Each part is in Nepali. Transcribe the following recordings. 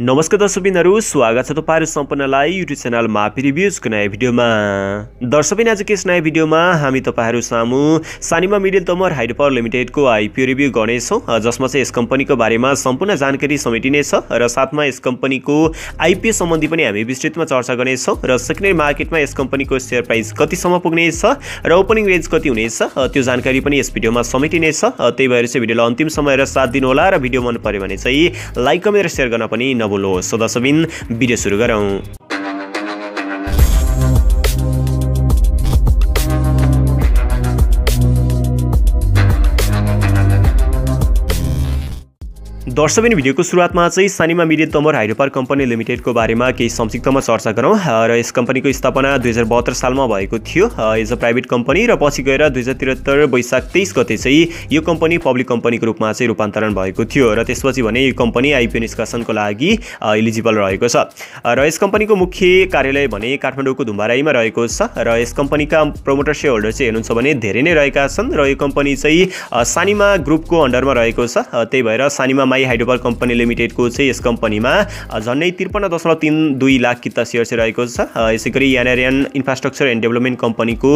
नमस्कार दर्शकबिनहरू स्वागत छ तपाईँहरू सम्पूर्णलाई युट्युब च्यानल माफी रिभ्युजको नयाँ भिडियोमा दर्शक आजको यस नयाँ भिडियोमा हामी तपाईँहरू सामु Sanima middle Tamor hydropower लिमिटेडको आइपिओ रिभ्यू गर्नेछौँ जसमा चाहिँ यस कम्पनीको बारेमा सम्पूर्ण जानकारी समेटिनेछ र साथमा यस कम्पनीको आइपिओ सम्बन्धी पनि हामी विस्तृतमा चर्चा गर्नेछौँ र सेकेन्डरी मार्केटमा यस कम्पनीको सेयर प्राइस कतिसम्म पुग्नेछ र ओपनिङ रेन्ज कति हुनेछ त्यो जानकारी पनि यस भिडियोमा समेटिनेछ त्यही भएर चाहिँ भिडियोलाई अन्तिम समय र साथ दिनुहोला र भिडियो मन पऱ्यो भने चाहिँ लाइक कमेन्ट र सेयर गर्न पनि नबुलोस् सदा सबिन भिडियो सुरु गरौँ दर्शकबिन भिडियोको सुरुवातमा चाहिँ Sanima middle Tamor hydro company लिमिटेडको बारेमा केही संक्षिप्तमा चर्चा गरौँ र यस कम्पनीको स्थापना दुई हजार बहत्तर सालमा भएको थियो एज अ प्राइभेट कम्पनी र पछि गएर दुई हजार त्रिहत्तर वैशाख तेइस गते चाहिँ यो कम्पनी पब्लिक कम्पनीको रूपमा चाहिँ रूपान्तरण भएको थियो र त्यसपछि भने यो कम्पनी आइपिओ निष्कासनको लागि इलिजिबल रहेको छ र यस कम्पनीको मुख्य कार्यालय भने काठमाडौँको धुम्बाराईमा रहेको छ र यस कम्पनीका प्रमोटर सेयर होल्डर चाहिँ हेर्नुहुन्छ भने धेरै नै रहेका छन् र यो कम्पनी चाहिँ सानिमा ग्रुपको अन्डरमा रहेको छ त्यही भएर सानिमा माई हाइड्रोबल कम्पनी लिमिटेडको चाहिँ यस कम्पनीमा झन्डै त्रिपन्न दशमलव तिन दुई लाख किता सेयर चाहिँ रहेको छ यसै गरी यानारियन इन्फ्रास्ट्रक्चर एन्ड डेभलपमेन्ट कम्पनीको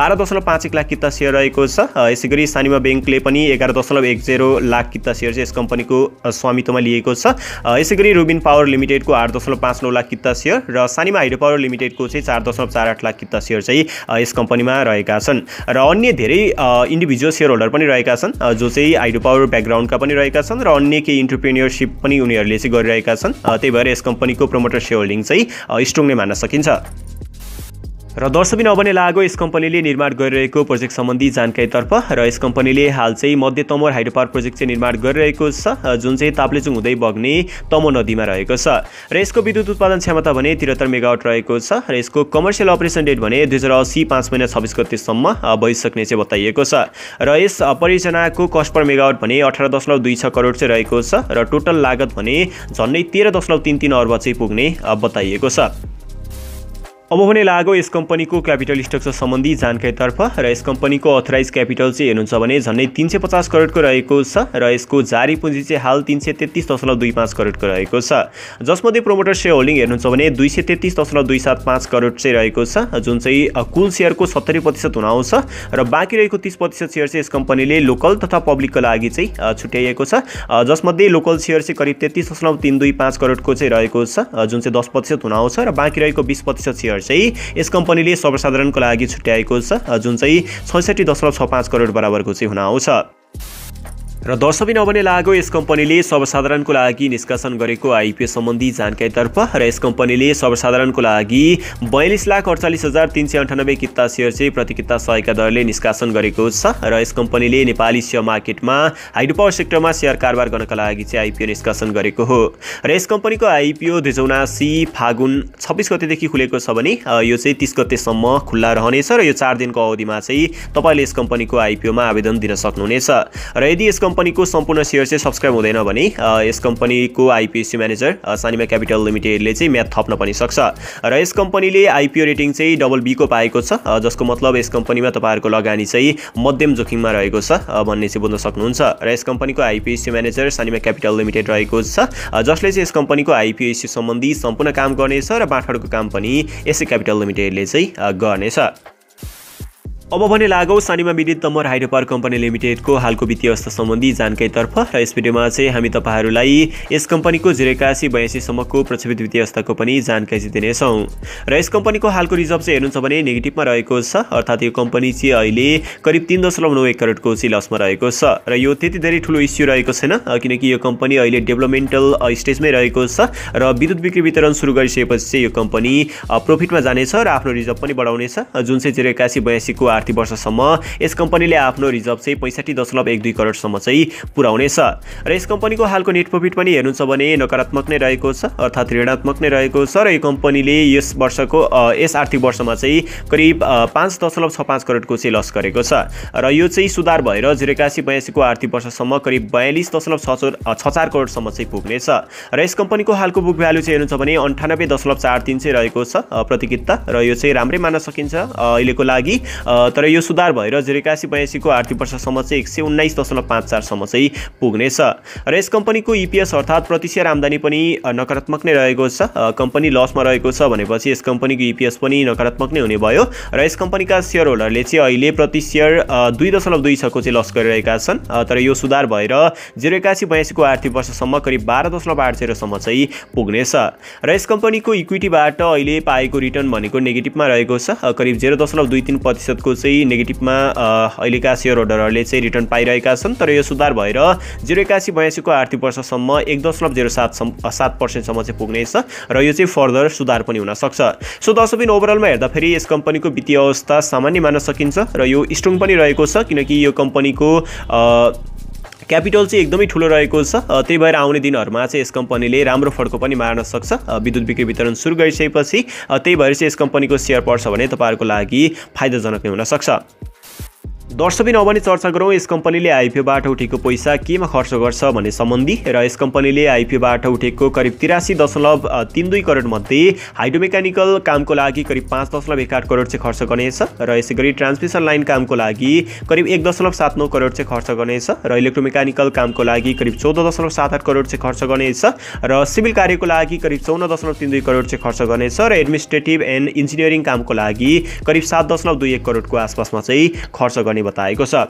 बाह्र दशमलव पाँच एक लाख किता सेयर रहेको छ यसै गरी सानिमा ब्याङ्कले पनि एघार दशमलव एक जेरो लाख किता सेयर चाहिँ यस कम्पनीको स्वामित्वमा लिएको छ यसै गरी रुबिन पावर लिमिटेडको आठ दशमलव पाँच नौ लाख किता सेयर र सानिमा हाइड्रो पावर लिमिटेडको चाहिँ चार दशमलव चार आठ लाख किता सेयर चाहिँ यस कम्पनीमा रहेका छन् र अन्य धेरै इन्डिभिजुअल सेयर होल्डर पनि रहेका छन् जो चाहिँ हाइड्रो पावर ब्याकग्राउन्डका पनि रहेका छन् र अन्य केही केही इन्टरप्रेनियरसिप पनि उनीहरूले चाहिँ गरिरहेका छन् त्यही भएर यस कम्पनीको प्रमोटर सेयर होल्डिङ चाहिँ स्ट्रङ नै मान्न सकिन्छ र दर्शकबिन अब नै लागो यस कम्पनीले निर्माण गरिरहेको प्रोजेक्ट सम्बन्धी जानकारीतर्फ र यस कम्पनीले हाल चाहिँ Madhya Tamor hydro power project चाहिँ निर्माण गरिरहेको छ जुन चाहिँ ताप्लेचुङ हुँदै बग्ने तमो नदीमा रहेको छ र यसको विद्युत उत्पादन क्षमता भने त्रिहत्तर मेगावट रहेको छ र यसको कमर्सियल अपरेसन डेट भने दुई हजार असी पाँच महिना छब्बिस गतिसम्म भइसक्ने चाहिँ बताइएको छ र यस परियोजनाको कस्ट पर मेगावट भने अठार दशमलव दुई छ करोड चाहिँ रहेको छ र टोटल लागत भने झन्डै तेह्र दशमलव तिन तिन अर्ब चाहिँ पुग्ने बताइएको छ अब भने लागो यस कम्पनीको क्यापिटल स्ट्रक्चर सम्बन्धी जानकारीतर्फ र यस कम्पनीको अथराइज क्यापिटल चाहिँ हेर्नुहुन्छ भने झन्डै तिन सय पचास करोडको रहेको छ र यसको जारी पुँजी चाहिँ हाल तिन सय तेत्तिस दशमलव दुई पाँच करोडको रहेको छ जसमध्ये प्रोमोटर सेयर होल्डिङ हेर्नुहुन्छ भने दुई सय तेत्तिस दशमलव दुई सात पाँच करोड चाहिँ रहेको छ जुन चाहिँ कुल सेयरको सत्तरी प्रतिशत हुन आउँछ र बाँकी रहेको तिस प्रतिशत सेयर चाहिँ यस कम्पनीले लोकल तथा पब्लिकको लागि चाहिँ छुट्याइएको छ जसमध्ये लोकल सेयर चाहिँ करिब तेत्तिस दशमलव तिन दुई पाँच करोडको चाहिँ रहेको छ जुन चाहिँ दस प्रतिशत हुन आउँछ र बाँकी रहेको बिस प्रतिशत सेयर चाहिँ यस कम्पनीले सर्वसाधारणको लागि छुट्याएको छ जुन चाहिँ छैसठी दशमलव छ पाँच करोड बराबरको चाहिँ हुन आउँछ र दर्शबिन नभने लागो यस कम्पनीले सर्वसाधारणको लागि निष्कासन गरेको आइपिओ सम्बन्धी जानकारीतर्फ र यस कम्पनीले सर्वसाधारणको लागि बयालिस लाख अडचालिस हजार तिन सय अन्ठानब्बे किता सेयर चाहिँ प्रति किता सयका दरले निष्कासन गरेको छ र यस कम्पनीले नेपाली सेयर मार्केटमा हाइड्रो पावर सेक्टरमा सेयर कारोबार गर्नका लागि चाहिँ आइपिओ निष्कासन गरेको हो र यस कम्पनीको आइपिओ दुई सय उनासी फागुन छब्बिस गतेदेखि खुलेको छ भने यो चाहिँ तिस गतेसम्म खुल्ला रहनेछ र यो चार दिनको अवधिमा चाहिँ तपाईँले यस कम्पनीको आइपिओमा आवेदन दिन सक्नुहुनेछ र यदि यस कम्पनीको सम्पूर्ण सेयर चाहिँ सब्सक्राइब हुँदैन भने यस कम्पनीको आइपिएससी म्यानेजर सानिमा क्यापिटल लिमिटेडले चाहिँ म्याथ थप्न पनि सक्छ र यस कम्पनीले आइपिओ रेटिङ चाहिँ डबल बीको पाएको छ जसको मतलब यस कम्पनीमा तपाईँहरूको लगानी चाहिँ मध्यम जोखिममा रहेको छ भन्ने चाहिँ बुझ्न सक्नुहुन्छ र यस कम्पनीको आइपिएससी म्यानेजर सानिमा क्यापिटल लिमिटेड रहेको छ जसले चाहिँ यस कम्पनीको आइपिएससी सम्बन्धी सम्पूर्ण काम गर्नेछ र बाँठहरूको काम पनि यसै क्यापिटल लिमिटेडले चाहिँ गर्नेछ अब भने लागौ सानीमा विदित तमर हाइड्रो पावर कम्पनी लिमिटेडको हालको वित्तीय अवस्था सम्बन्धी जानकारीतर्फ र यस भिडियोमा चाहिँ हामी तपाईँहरूलाई यस कम्पनीको जिरो एकासी बयासीसम्मको प्रक्षेपित वित्तीय अवस्थाको पनि जानकारी चाहिँ दिनेछौँ र यस कम्पनीको हालको रिजर्भ चाहिँ हेर्नुहुन्छ भने नेगेटिभमा रहेको छ अर्थात् यो कम्पनी चाहिँ अहिले करिब तिन दशमलव नौ एक करोडको चाहिँ लसमा रहेको छ र यो त्यति धेरै ठुलो इस्यु रहेको छैन किनकि यो कम्पनी अहिले डेभलपमेन्टल स्टेजमै रहेको छ र विद्युत बिक्री वितरण सुरु गरिसकेपछि चाहिँ यो कम्पनी प्रफिटमा जानेछ र आफ्नो रिजर्भ पनि बढाउनेछ जुन चाहिँ जिरो एकासी बयासीको आठ आर्थिक वर्षसम्म यस कम्पनीले आफ्नो रिजर्भ चाहिँ पैँसठी दशमलव एक दुई करोडसम्म चाहिँ पुर्याउनेछ र यस कम्पनीको हालको नेट प्रफिट पनि हेर्नु छ भने नकारात्मक नै रहेको छ अर्थात् ऋणात्मक नै रहेको छ र यो कम्पनीले यस वर्षको यस आर्थिक वर्षमा चाहिँ करिब पाँच दशमलव छ पाँच करोडको चाहिँ लस गरेको छ र यो चाहिँ सुधार भएर जिरो एकासी बयासीको आर्थिक वर्षसम्म करिब बयालिस दशमलव छ छ चार करोडसम्म चाहिँ पुग्नेछ र यस कम्पनीको हालको बुक भ्यालु चाहिँ हेर्नु छ भने अन्ठानब्बे दशमलव चार तिन चाहिँ रहेको छ प्रतिकित्ता र यो चाहिँ राम्रै मान्न सकिन्छ अहिलेको लागि तर यो सुधार भएर जेरो एकासी बयासीको आर्थिक वर्षसम्म चाहिँ एक सय उन्नाइस दशमलव पाँच चारसम्म चाहिँ पुग्नेछ र यस कम्पनीको इपिएस अर्थात् सेयर आम्दानी पनि नकारात्मक नै रहेको छ कम्पनी लसमा रहेको छ भनेपछि यस कम्पनीको इपिएस पनि नकारात्मक नै हुने भयो र यस कम्पनीका सेयर होल्डरले चाहिँ अहिले प्रति सेयर दुई दशमलव दुई छको चाहिँ लस गरिरहेका छन् तर यो सुधार भएर जेरो एकासी बयासीको आर्थिक वर्षसम्म करिब बाह्र दशमलव आठ जेरोसम्म चाहिँ पुग्नेछ र यस कम्पनीको इक्विटीबाट अहिले पाएको रिटर्न भनेको नेगेटिभमा रहेको छ करिब जेरो दशमलव दुई तिन प्रतिशतको चाहिँ नेगेटिभमा अहिलेका सेयर होल्डरहरूले चाहिँ रिटर्न पाइरहेका छन् तर यो सुधार भएर जिरो एकासी बयासीको आर्थिक वर्षसम्म एक दशमलव जिरो सात सात पर्सेन्टसम्म चाहिँ पुग्नेछ र यो चाहिँ फर्दर सुधार पनि हुनसक्छ सो दसबिन ओभरअलमा हेर्दाखेरि यस कम्पनीको वित्तीय अवस्था सामान्य मान्न सकिन्छ र यो स्ट्रङ पनि रहेको छ किनकि यो कम्पनीको क्यापिटल चाहिँ एकदमै ठुलो रहेको छ त्यही भएर आउने दिनहरूमा चाहिँ यस कम्पनीले राम्रो फड्को पनि मार्न सक्छ विद्युत बिक्री वितरण सुरु गरिसकेपछि त्यही भएर चाहिँ यस कम्पनीको सेयर पर्छ भने तपाईँहरूको लागि फाइदाजनक नै हुनसक्छ दर्शकबिन अब चर्चा गरौँ यस कम्पनीले आइपिओबाट उठेको पैसा केमा खर्च गर्छ भन्ने सम्बन्धी र यस कम्पनीले आइपिओबाट उठेको करिब तिरासी दशमलव तिन दुई करोडमध्ये हाइड्रोमेकानिकल कामको लागि करिब पाँच दशमलव एक आठ करोड चाहिँ खर्च गर्नेछ र यसै गरी ट्रान्समिसन लाइन कामको लागि करिब एक दशमलव सात नौ करोड चाहिँ खर्च गर्नेछ र इलेक्ट्रोमेकानिकल कामको लागि करिब चौध दशमलव सात आठ करोड चाहिँ खर्च गर्नेछ र सिभिल कार्यको लागि करिब चौध दशमलव तिन दुई करोड चाहिँ खर्च गर्नेछ र एडमिनिस्ट्रेटिभ एन्ड इन्जिनियरिङ कामको लागि करिब सात दशमलव दुई एक करोडको आसपासमा चाहिँ खर्च गर्ने बताएको छ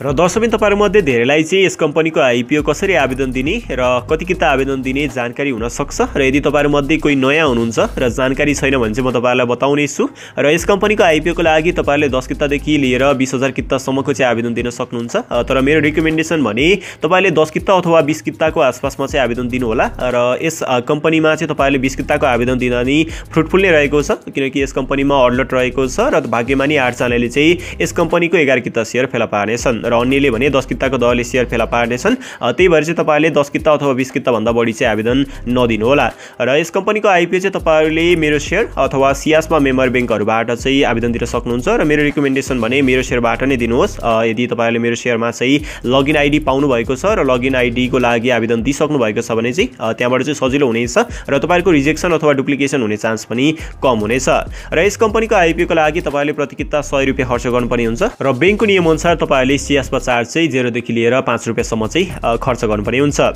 र दर्शकबिन तपाईँहरूमध्ये धेरैलाई चाहिँ यस कम्पनीको आइपिओ कसरी आवेदन दिने र कति किता आवेदन दिने जानकारी हुनसक्छ र यदि तपाईँहरूमध्ये कोही नयाँ हुनुहुन्छ र जानकारी छैन भने चाहिँ म तपाईँहरूलाई बताउने छु र यस कम्पनीको आइपिओको लागि तपाईँहरूले दस कितादेखि लिएर बिस हजार कित्तासम्मको चाहिँ आवेदन दिन सक्नुहुन्छ तर मेरो रिकमेन्डेसन भने तपाईँले दस कित्ता अथवा बिस किताको आसपासमा चाहिँ आवेदन दिनुहोला र यस कम्पनीमा चाहिँ तपाईँहरूले बिस किताको आवेदन दिँदा नि फ्रुटफुल नै रहेको छ किनकि यस कम्पनीमा अडलट रहेको छ र भाग्यमानी आठजनाले चाहिँ यस कम्पनीको एघार कित्ता सेयर फेला पार्नेछन् र अन्यले भने दस किताको दहले सेयर फेला पार्नेछन् त्यही भएर चाहिँ तपाईँहरूले दस किता अथवा बिस किताभन्दा बढी चाहिँ आवेदन नदिनु होला र यस कम्पनीको आइपिओ चाहिँ तपाईँहरूले मेरो सेयर अथवा सियासमा मेम्बर ब्याङ्कहरूबाट चाहिँ आवेदन दिन सक्नुहुन्छ र मेरो रिकमेन्डेसन भने मेरो सेयरबाट नै दिनुहोस् यदि तपाईँहरूले मेरो सेयरमा चाहिँ लगइन आइडी भएको छ र लगइन आइडीको लागि आवेदन दिइसक्नु भएको छ भने चाहिँ त्यहाँबाट चाहिँ सजिलो हुनेछ र तपाईँहरूको रिजेक्सन अथवा डुप्लिकेसन हुने चान्स पनि कम हुनेछ र यस कम्पनीको आइपिओको लागि तपाईँहरूले प्रति किता सय रुपियाँ खर्च गर्नुपर्ने हुन्छ र ब्याङ्कको नियमअनुसार तपाईँहरूले यसमा चार्ज चाहिँ जेरोदेखि लिएर पाँच रुपियाँसम्म चाहिँ खर्च गर्नुपर्ने हुन्छ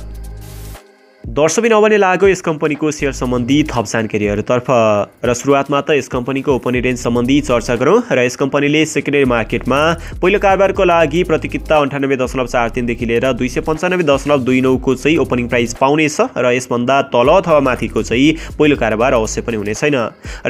दर्शबिन अवले लाग्यो यस कम्पनीको सेयर सम्बन्धी थप जानकारीहरूतर्फ र सुरुवातमा त यस कम्पनीको रेन्ज सम्बन्धी चर्चा गरौँ र यस कम्पनीले सेकेन्डरी मार्केटमा पहिलो कारोबारको लागि प्रतिकिता अन्ठानब्बे दशमलव चार तिनदेखि लिएर दुई सय पन्चानब्बे दशमलव दुई नौको चाहिँ ओपनिङ प्राइस पाउनेछ र यसभन्दा तल अथवा माथिको चाहिँ पहिलो कारोबार अवश्य पनि हुने छैन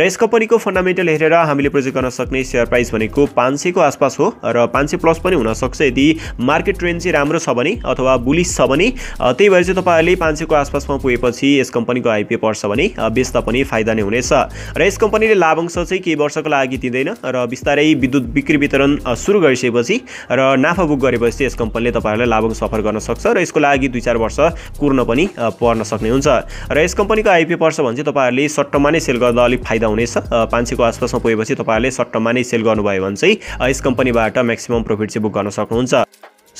र यस कम्पनीको फन्डामेन्टल हेरेर हामीले प्रोजेक्ट गर्न सक्ने सेयर प्राइस भनेको पाँच सयको आसपास हो र पाँच सय प्लस पनि हुनसक्छ यदि मार्केट ट्रेन्ड चाहिँ राम्रो छ भने अथवा बुलिस छ भने त्यही भएर चाहिँ तपाईँहरूले पाँच सयको आसपासमा पुगेपछि यस कम्पनीको आइपिओ पर्छ भने बेच्दा पनि फाइदा नै हुनेछ र यस कम्पनीले लाभांश चाहिँ केही वर्षको लागि दिँदैन र बिस्तारै विद्युत बिक्री वितरण सुरु गरिसकेपछि र नाफा बुक गरेपछि यस कम्पनीले तपाईँहरूलाई लाभांश सफर गर्न सक्छ र यसको लागि दुई चार वर्ष कुर्न पनि पर्न सक्ने हुन्छ र यस कम्पनीको आइपिओ पर्छ भने चाहिँ तपाईँहरूले सट्टमा नै सेल गर्दा अलिक फाइदा हुनेछ पाँच सयको आसपासमा पुगेपछि तपाईँहरूले सट्टमा नै सेल गर्नुभयो भने चाहिँ यस कम्पनीबाट म्याक्सिमम् प्रफिट चाहिँ बुक गर्न सक्नुहुन्छ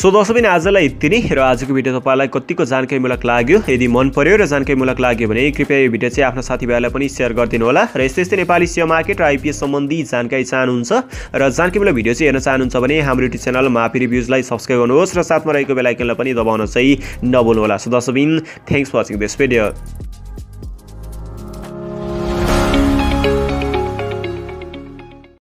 सो दसबिन आजलाई यति नै र आजको भिडियो तपाईँलाई कतिको जानकारीमूलक लाग्यो यदि मन पर्यो र जानकारीमूलक लाग्यो भने कृपया यो भिडियो चाहिँ आफ्नो साथीभाइलाई पनि सेयर गरिदिनु होला र यस्तै यस्तै नेपाली सेयर मार्केट र आइपिएस सम्बन्धी जानकारी चाहनुहुन्छ र जानकारीमूलक भिडियो चाहिँ हेर्न चाहनुहुन्छ भने हाम्रो युट्युब च्यानल माफी रिभ्युजलाई सब्सक्राइब गर्नुहोस् र साथमा रहेको बेलायकनलाई पनि दबाउन चाहिँ नबोल्नुहोला सो दसबिन thanks for watching this video